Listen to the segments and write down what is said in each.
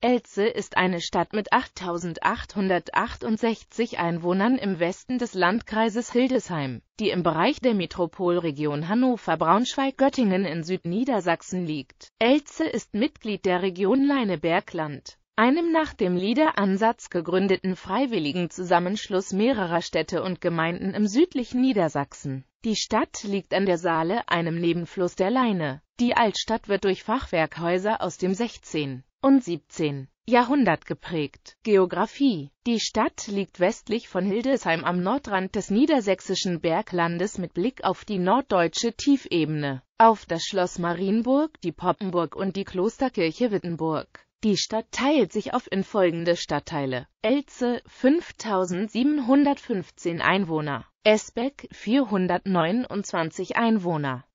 Elze ist eine Stadt mit 8.868 Einwohnern im Westen des Landkreises Hildesheim, die im Bereich der Metropolregion Hannover-Braunschweig-Göttingen in Südniedersachsen liegt. Elze ist Mitglied der Region Leinebergland, einem nach dem Liederansatz gegründeten freiwilligen Zusammenschluss mehrerer Städte und Gemeinden im südlichen Niedersachsen. Die Stadt liegt an der Saale, einem Nebenfluss der Leine. Die Altstadt wird durch Fachwerkhäuser aus dem 16 und 17. Jahrhundert geprägt. Geografie Die Stadt liegt westlich von Hildesheim am Nordrand des niedersächsischen Berglandes mit Blick auf die norddeutsche Tiefebene, auf das Schloss Marienburg, die Poppenburg und die Klosterkirche Wittenburg. Die Stadt teilt sich auf in folgende Stadtteile. Elze 5715 Einwohner, Esbeck 429 Einwohner,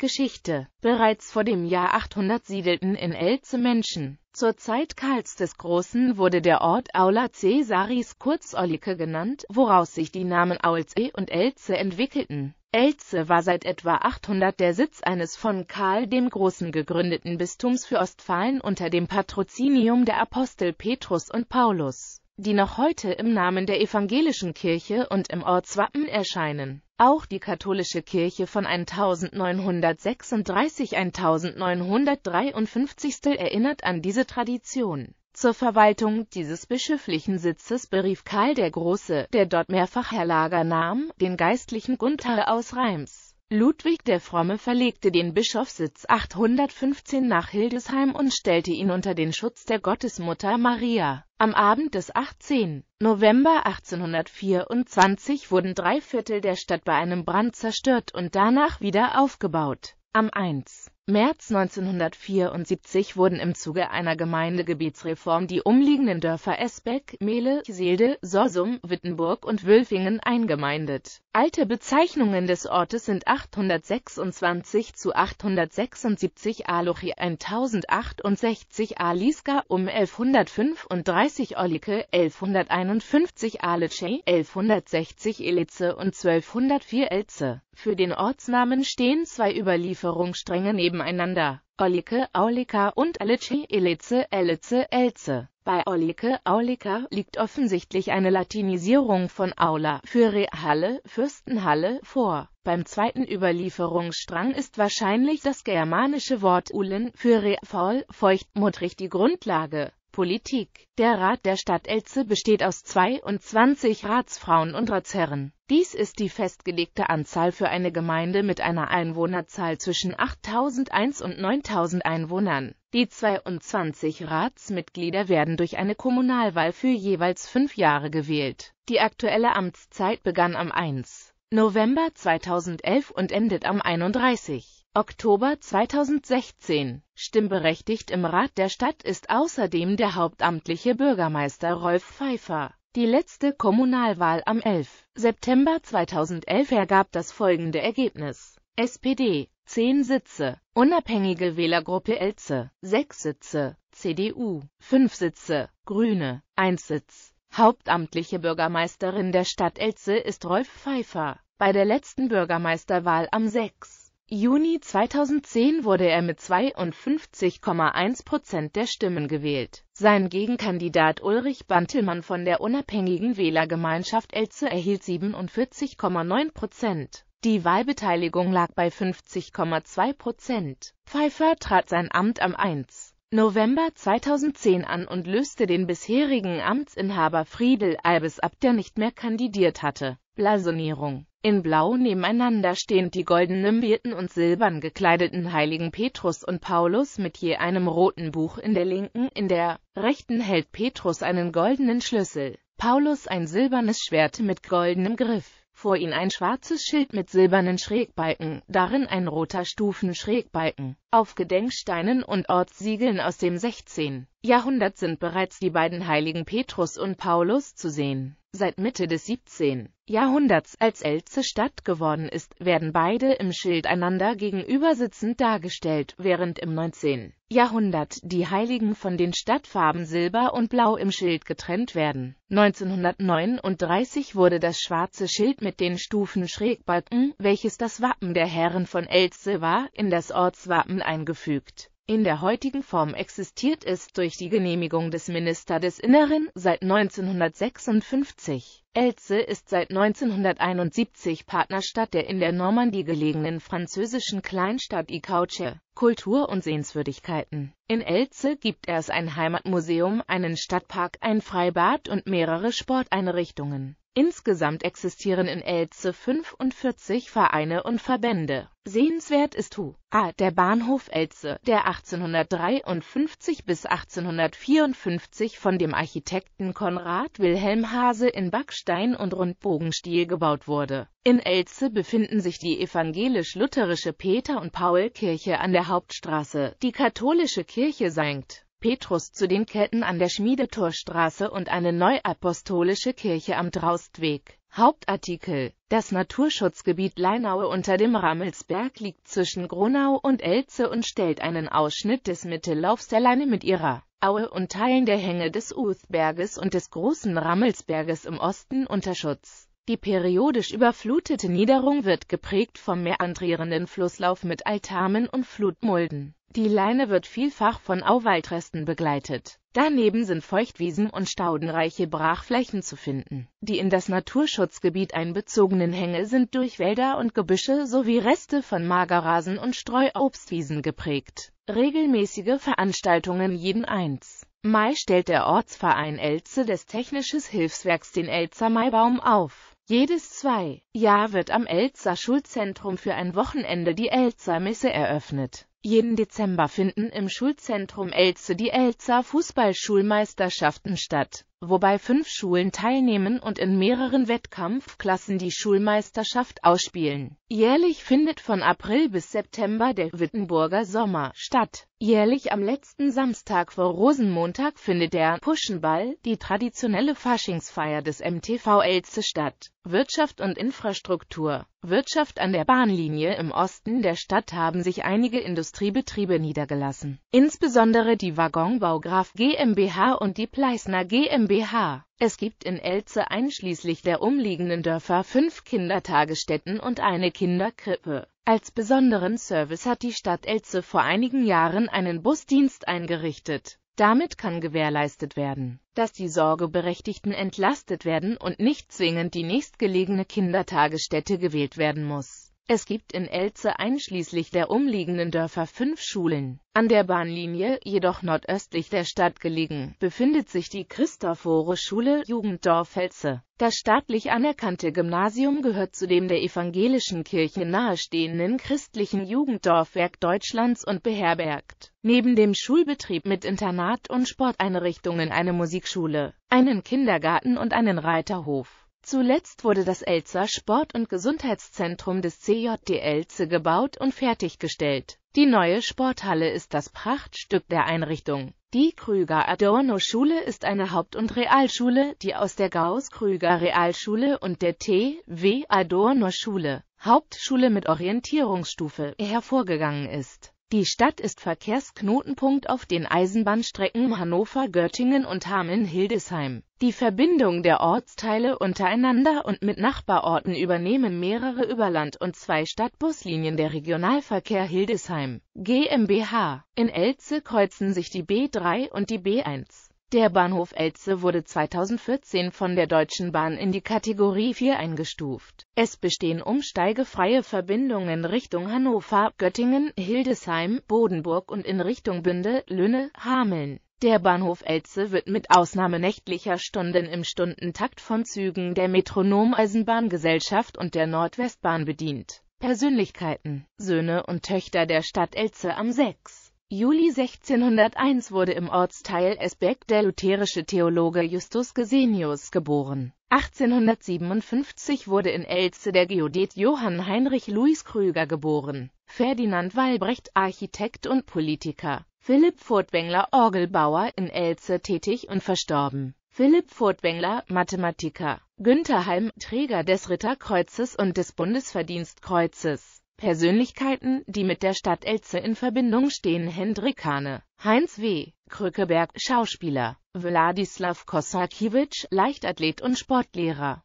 Geschichte. Bereits vor dem Jahr 800 siedelten in Elze Menschen. Zur Zeit Karls des Großen wurde der Ort Aula Cesaris kurz Ollike genannt, woraus sich die Namen Aulze und Elze entwickelten. Elze war seit etwa 800 der Sitz eines von Karl dem Großen gegründeten Bistums für Ostfalen unter dem Patrozinium der Apostel Petrus und Paulus die noch heute im Namen der evangelischen Kirche und im Ortswappen erscheinen. Auch die katholische Kirche von 1936-1953 erinnert an diese Tradition. Zur Verwaltung dieses bischöflichen Sitzes berief Karl der Große, der dort mehrfach Herr Lager nahm, den Geistlichen Gunther aus Reims. Ludwig der Fromme verlegte den Bischofssitz 815 nach Hildesheim und stellte ihn unter den Schutz der Gottesmutter Maria. Am Abend des 18. November 1824 wurden drei Viertel der Stadt bei einem Brand zerstört und danach wieder aufgebaut. Am 1. März 1974 wurden im Zuge einer Gemeindegebietsreform die umliegenden Dörfer Esbeck, Mehle, Seelde, Sorsum, Wittenburg und Wülfingen eingemeindet. Alte Bezeichnungen des Ortes sind 826 zu 876 Alochi 1068 Aliska um 1135 Olike 1151 Alecey 1160 Elitze und 1204 Elze. Für den Ortsnamen stehen zwei Überlieferungsstränge neben nebeneinander. Olike, Aulika und Alice, Elice, Elice, Elze. Bei Olike, Aulika liegt offensichtlich eine Latinisierung von Aula für Rehalle, Fürstenhalle vor. Beim zweiten Überlieferungsstrang ist wahrscheinlich das germanische Wort Ulen für Refaul, feuchtmutrig die Grundlage. Politik. Der Rat der Stadt Elze besteht aus 22 Ratsfrauen und Ratsherren. Dies ist die festgelegte Anzahl für eine Gemeinde mit einer Einwohnerzahl zwischen 8.001 und 9.000 Einwohnern. Die 22 Ratsmitglieder werden durch eine Kommunalwahl für jeweils fünf Jahre gewählt. Die aktuelle Amtszeit begann am 1. November 2011 und endet am 31. Oktober 2016. Stimmberechtigt im Rat der Stadt ist außerdem der hauptamtliche Bürgermeister Rolf Pfeiffer. Die letzte Kommunalwahl am 11. September 2011 ergab das folgende Ergebnis. SPD 10 Sitze, unabhängige Wählergruppe Elze 6 Sitze, CDU 5 Sitze, Grüne 1 Sitz. Hauptamtliche Bürgermeisterin der Stadt Elze ist Rolf Pfeiffer. Bei der letzten Bürgermeisterwahl am 6. Juni 2010 wurde er mit 52,1 Prozent der Stimmen gewählt. Sein Gegenkandidat Ulrich Bantelmann von der unabhängigen Wählergemeinschaft Elze erhielt 47,9 Prozent. Die Wahlbeteiligung lag bei 50,2 Prozent. Pfeiffer trat sein Amt am 1. November 2010 an und löste den bisherigen Amtsinhaber Friedel Albes ab, der nicht mehr kandidiert hatte. Blasonierung in Blau nebeneinander stehen die goldenen Birten und silbern gekleideten Heiligen Petrus und Paulus mit je einem roten Buch in der linken, in der rechten hält Petrus einen goldenen Schlüssel, Paulus ein silbernes Schwert mit goldenem Griff, vor ihm ein schwarzes Schild mit silbernen Schrägbalken, darin ein roter Stufenschrägbalken. Auf Gedenksteinen und Ortssiegeln aus dem 16. Jahrhundert sind bereits die beiden Heiligen Petrus und Paulus zu sehen. Seit Mitte des 17. Jahrhunderts, als Elze Stadt geworden ist, werden beide im Schild einander gegenüber sitzend dargestellt, während im 19. Jahrhundert die Heiligen von den Stadtfarben Silber und Blau im Schild getrennt werden. 1939 wurde das schwarze Schild mit den Stufen Schrägbalken, welches das Wappen der Herren von Elze war, in das Ortswappen eingefügt. In der heutigen Form existiert es durch die Genehmigung des Minister des Inneren seit 1956. Elze ist seit 1971 Partnerstadt der in der Normandie gelegenen französischen Kleinstadt Icauche. Kultur und Sehenswürdigkeiten In Elze gibt es ein Heimatmuseum, einen Stadtpark, ein Freibad und mehrere Sporteinrichtungen. Insgesamt existieren in Elze 45 Vereine und Verbände. Sehenswert ist Hu. A. Der Bahnhof Elze, der 1853 bis 1854 von dem Architekten Konrad Wilhelm Hase in Backstein und Rundbogenstil gebaut wurde. In Elze befinden sich die evangelisch-lutherische Peter- und Paul-Kirche an der Hauptstraße, die katholische Kirche St. Petrus zu den Ketten an der Schmiedetorstraße und eine neuapostolische Kirche am Draustweg. Hauptartikel Das Naturschutzgebiet Leinaue unter dem Rammelsberg liegt zwischen Gronau und Elze und stellt einen Ausschnitt des Mittellaufs der Leine mit ihrer Aue und Teilen der Hänge des Uthberges und des großen Rammelsberges im Osten unter Schutz. Die periodisch überflutete Niederung wird geprägt vom mäandrierenden Flusslauf mit Altamen und Flutmulden. Die Leine wird vielfach von Auwaldresten begleitet. Daneben sind Feuchtwiesen und staudenreiche Brachflächen zu finden. Die in das Naturschutzgebiet einbezogenen Hänge sind durch Wälder und Gebüsche sowie Reste von Magerrasen und Streuobstwiesen geprägt. Regelmäßige Veranstaltungen jeden 1. Mai stellt der Ortsverein Elze des Technisches Hilfswerks den Elzer Maibaum auf. Jedes zwei Jahr wird am Elzer Schulzentrum für ein Wochenende die Elzer Messe eröffnet. Jeden Dezember finden im Schulzentrum Elze die Elzer Fußballschulmeisterschaften statt wobei fünf Schulen teilnehmen und in mehreren Wettkampfklassen die Schulmeisterschaft ausspielen. Jährlich findet von April bis September der Wittenburger Sommer statt. Jährlich am letzten Samstag vor Rosenmontag findet der Puschenball, die traditionelle Faschingsfeier des MTV Elze statt. Wirtschaft und Infrastruktur Wirtschaft an der Bahnlinie im Osten der Stadt haben sich einige Industriebetriebe niedergelassen. Insbesondere die Waggonbaugraf GmbH und die Pleißner GmbH GmbH. Es gibt in Elze einschließlich der umliegenden Dörfer fünf Kindertagesstätten und eine Kinderkrippe. Als besonderen Service hat die Stadt Elze vor einigen Jahren einen Busdienst eingerichtet. Damit kann gewährleistet werden, dass die Sorgeberechtigten entlastet werden und nicht zwingend die nächstgelegene Kindertagesstätte gewählt werden muss. Es gibt in Elze einschließlich der umliegenden Dörfer fünf Schulen. An der Bahnlinie, jedoch nordöstlich der Stadt gelegen, befindet sich die Christophore-Schule Jugenddorf Elze. Das staatlich anerkannte Gymnasium gehört zu dem der evangelischen Kirche nahestehenden christlichen Jugenddorfwerk Deutschlands und beherbergt, neben dem Schulbetrieb mit Internat und Sporteinrichtungen eine Musikschule, einen Kindergarten und einen Reiterhof. Zuletzt wurde das Elzer Sport- und Gesundheitszentrum des CJD Elze gebaut und fertiggestellt. Die neue Sporthalle ist das Prachtstück der Einrichtung. Die Krüger-Adorno-Schule ist eine Haupt- und Realschule, die aus der Gauß-Krüger-Realschule und der T.W.-Adorno-Schule, Hauptschule mit Orientierungsstufe, hervorgegangen ist. Die Stadt ist Verkehrsknotenpunkt auf den Eisenbahnstrecken Hannover-Göttingen und Hameln-Hildesheim. Die Verbindung der Ortsteile untereinander und mit Nachbarorten übernehmen mehrere Überland- und zwei Stadtbuslinien der Regionalverkehr Hildesheim GmbH. In Elze kreuzen sich die B3 und die B1. Der Bahnhof Elze wurde 2014 von der Deutschen Bahn in die Kategorie 4 eingestuft. Es bestehen umsteigefreie Verbindungen Richtung Hannover, Göttingen, Hildesheim, Bodenburg und in Richtung Bünde, Lüne, Hameln. Der Bahnhof Elze wird mit Ausnahme nächtlicher Stunden im Stundentakt von Zügen der Metronom Eisenbahngesellschaft und der Nordwestbahn bedient. Persönlichkeiten Söhne und Töchter der Stadt Elze am 6. Juli 1601 wurde im Ortsteil Esbeck der lutherische Theologe Justus Gesenius geboren. 1857 wurde in Elze der Geodet Johann Heinrich Louis Krüger geboren. Ferdinand Walbrecht, Architekt und Politiker. Philipp Furtwängler, Orgelbauer in Elze tätig und verstorben. Philipp Furtwängler, Mathematiker. Günther Halm, Träger des Ritterkreuzes und des Bundesverdienstkreuzes. Persönlichkeiten, die mit der Stadt Elze in Verbindung stehen Hendrik Hane, Heinz W. Krückeberg, Schauspieler, Wladislaw Kosakiewicz, Leichtathlet und Sportlehrer,